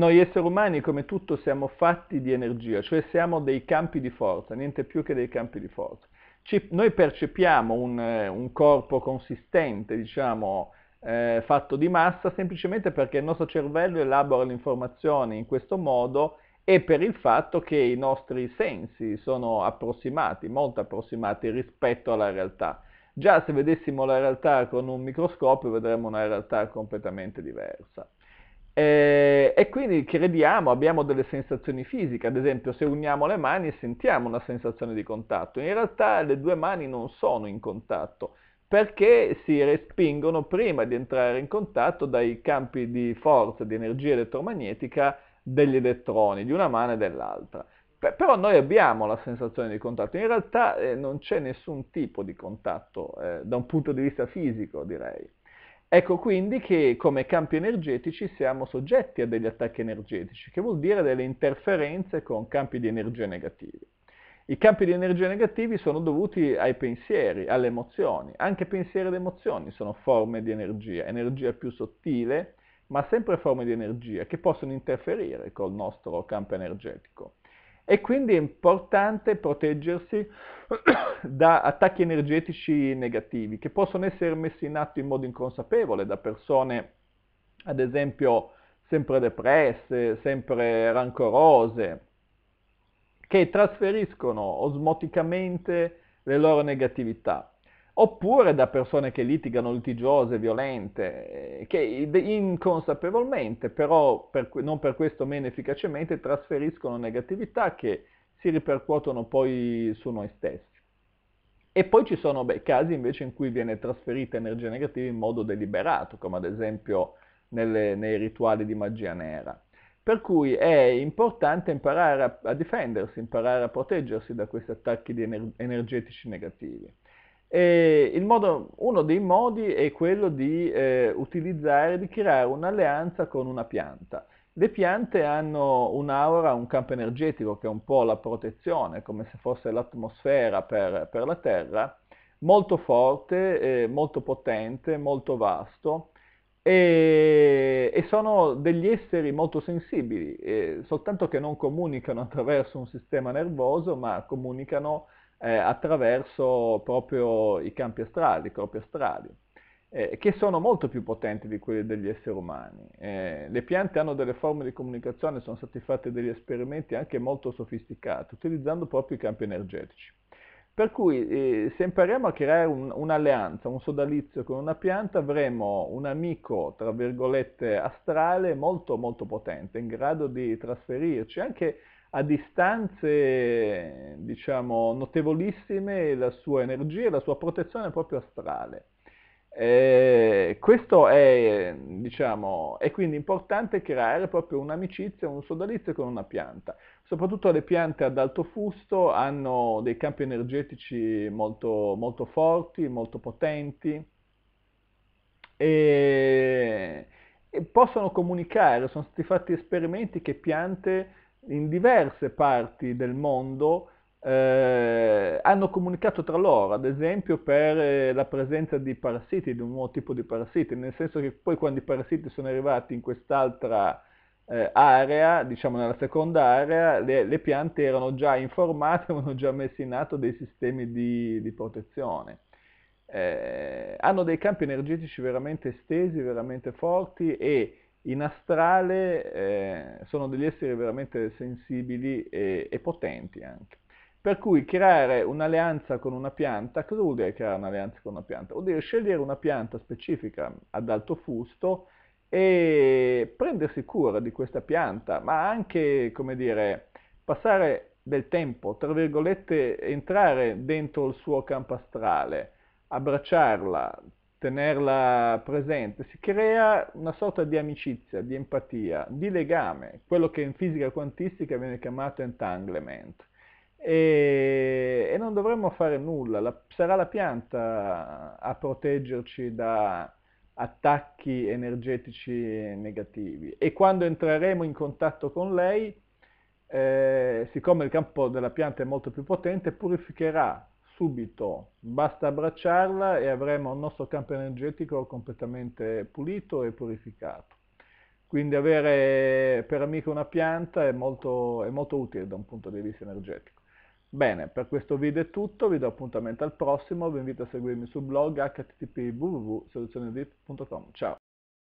Noi esseri umani, come tutto, siamo fatti di energia, cioè siamo dei campi di forza, niente più che dei campi di forza. Ci, noi percepiamo un, eh, un, corpo consistente, diciamo, eh, fatto di massa, semplicemente perché il nostro cervello elabora le informazioni in questo modo e per il fatto che i nostri sensi sono approssimati, molto approssimati rispetto alla realtà. Già se vedessimo la realtà con un microscopio vedremmo una realtà completamente diversa. E, eh, e quindi crediamo, abbiamo delle sensazioni fisiche, ad esempio se uniamo le mani sentiamo una sensazione di contatto, in realtà le due mani non sono in contatto perché si respingono prima di entrare in contatto dai campi di forza, di energia elettromagnetica degli elettroni, di una mano e dell'altra. Però noi abbiamo la sensazione di contatto, in realtà eh, non c'è nessun tipo di contatto eh, da un punto di vista fisico direi. Ecco quindi che come campi energetici siamo soggetti a degli attacchi energetici, che vuol dire delle interferenze con campi di energia negativi. I campi di energia negativi sono dovuti ai pensieri, alle emozioni, anche pensieri ed emozioni sono forme di energia, energia più sottile, ma sempre forme di energia che possono interferire col nostro campo energetico. E quindi è importante proteggersi da attacchi energetici negativi che possono essere messi in atto in modo inconsapevole da persone, ad esempio, sempre depresse, sempre rancorose, che trasferiscono osmoticamente le loro negatività oppure da persone che litigano litigiose, violente, eh, che inconsapevolmente, però per, non per questo meno efficacemente, trasferiscono negatività che si ripercuotono poi su noi stessi. E poi ci sono beh, casi invece in cui viene trasferita energia negativa in modo deliberato, come ad esempio nelle, nei rituali di magia nera. Per cui è importante imparare a, a difendersi, imparare a proteggersi da questi attacchi ener- energetici negativi. Modo, uno dei modi è quello di eh, utilizzare, di creare un'alleanza con una pianta. Le piante hanno un'aura, un campo energetico che è un po' la protezione, come se fosse l'atmosfera per, per la Terra, molto forte, eh, molto potente, molto vasto e, e, sono degli esseri molto sensibili, eh, soltanto che non comunicano attraverso un sistema nervoso, ma comunicano eh, attraverso proprio i campi astrali, i corpi astrali, eh, che sono molto più potenti di quelli degli esseri umani. Eh, le piante hanno delle forme di comunicazione, sono stati fatti degli esperimenti anche molto sofisticati, utilizzando proprio i campi energetici. Per cui eh, se impariamo a creare un'alleanza, un, un sodalizio con una pianta, avremo un amico, tra virgolette, astrale molto molto potente, in grado di trasferirci anche a distanze diciamo, notevolissime la sua energia e la sua protezione proprio astrale. Eh, questo è, diciamo, è quindi importante creare proprio un'amicizia, un sodalizio con una pianta. Soprattutto le piante ad alto fusto hanno dei campi energetici molto, molto forti, molto potenti e, e possono comunicare. Sono stati fatti esperimenti che piante in diverse parti del mondo eh, hanno comunicato tra loro, ad esempio per eh, la presenza di parassiti, di un nuovo tipo di parassiti, nel senso che poi quando i parassiti sono arrivati in quest'altra eh, area, diciamo nella seconda area, le, le, piante erano già informate, avevano già messo in atto dei sistemi di, di protezione. Eh, hanno dei campi energetici veramente estesi, veramente forti e in astrale eh, sono degli esseri veramente sensibili e, e, potenti anche. Per cui creare un'alleanza con una pianta, cosa vuol dire creare un'alleanza con una pianta? Vuol dire scegliere una pianta specifica ad alto fusto e prendersi cura di questa pianta, ma anche, come dire, passare del tempo, tra virgolette, entrare dentro il suo campo astrale, abbracciarla, tenerla presente, si crea una sorta di amicizia, di empatia, di legame, quello che in fisica quantistica viene chiamato entanglement. E, e non dovremmo fare nulla, la, sarà la pianta a proteggerci da attacchi energetici negativi e quando entreremo in contatto con lei, eh, siccome il campo della pianta è molto più potente, purificherà subito, basta abbracciarla e avremo il nostro campo energetico completamente pulito e purificato. Quindi avere per amico una pianta è molto, è molto utile da un punto di vista energetico. Bene, per questo video è tutto, vi do appuntamento al prossimo, vi invito a seguirmi sul blog http www.soluzionedit.com. Ciao!